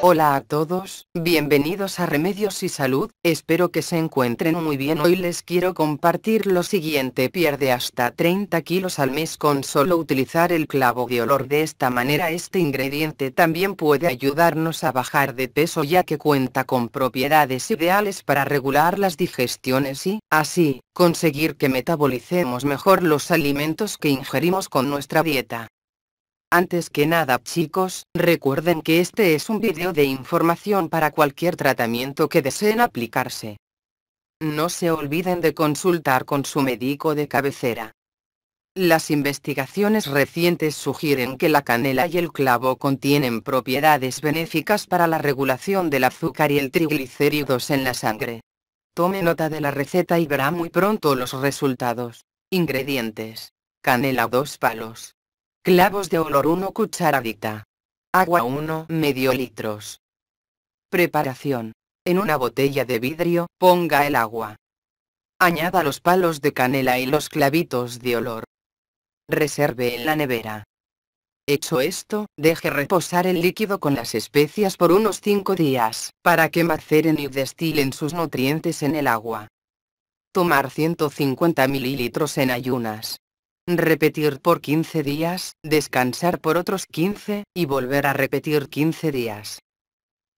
Hola a todos, bienvenidos a Remedios y Salud, espero que se encuentren muy bien. Hoy les quiero compartir lo siguiente. Pierde hasta 30 kilos al mes con solo utilizar el clavo de olor. De esta manera este ingrediente también puede ayudarnos a bajar de peso ya que cuenta con propiedades ideales para regular las digestiones y, así, conseguir que metabolicemos mejor los alimentos que ingerimos con nuestra dieta. Antes que nada chicos, recuerden que este es un video de información para cualquier tratamiento que deseen aplicarse. No se olviden de consultar con su médico de cabecera. Las investigaciones recientes sugieren que la canela y el clavo contienen propiedades benéficas para la regulación del azúcar y el triglicéridos en la sangre. Tome nota de la receta y verá muy pronto los resultados. Ingredientes. Canela 2 palos. Clavos de olor 1 cucharadita. Agua 1 medio litros. Preparación. En una botella de vidrio, ponga el agua. Añada los palos de canela y los clavitos de olor. Reserve en la nevera. Hecho esto, deje reposar el líquido con las especias por unos 5 días, para que maceren y destilen sus nutrientes en el agua. Tomar 150 mililitros en ayunas repetir por 15 días, descansar por otros 15, y volver a repetir 15 días.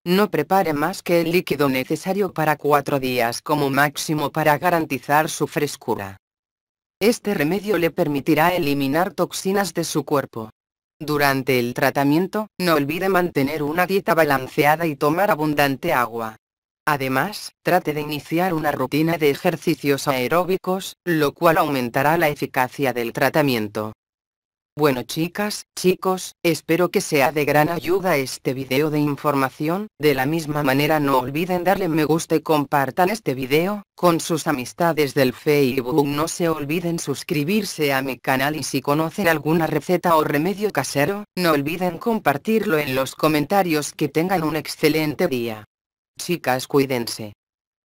No prepare más que el líquido necesario para 4 días como máximo para garantizar su frescura. Este remedio le permitirá eliminar toxinas de su cuerpo. Durante el tratamiento, no olvide mantener una dieta balanceada y tomar abundante agua. Además, trate de iniciar una rutina de ejercicios aeróbicos, lo cual aumentará la eficacia del tratamiento. Bueno chicas, chicos, espero que sea de gran ayuda este video de información, de la misma manera no olviden darle me gusta y compartan este video, con sus amistades del Facebook no se olviden suscribirse a mi canal y si conocen alguna receta o remedio casero, no olviden compartirlo en los comentarios que tengan un excelente día. Chicas, cuídense.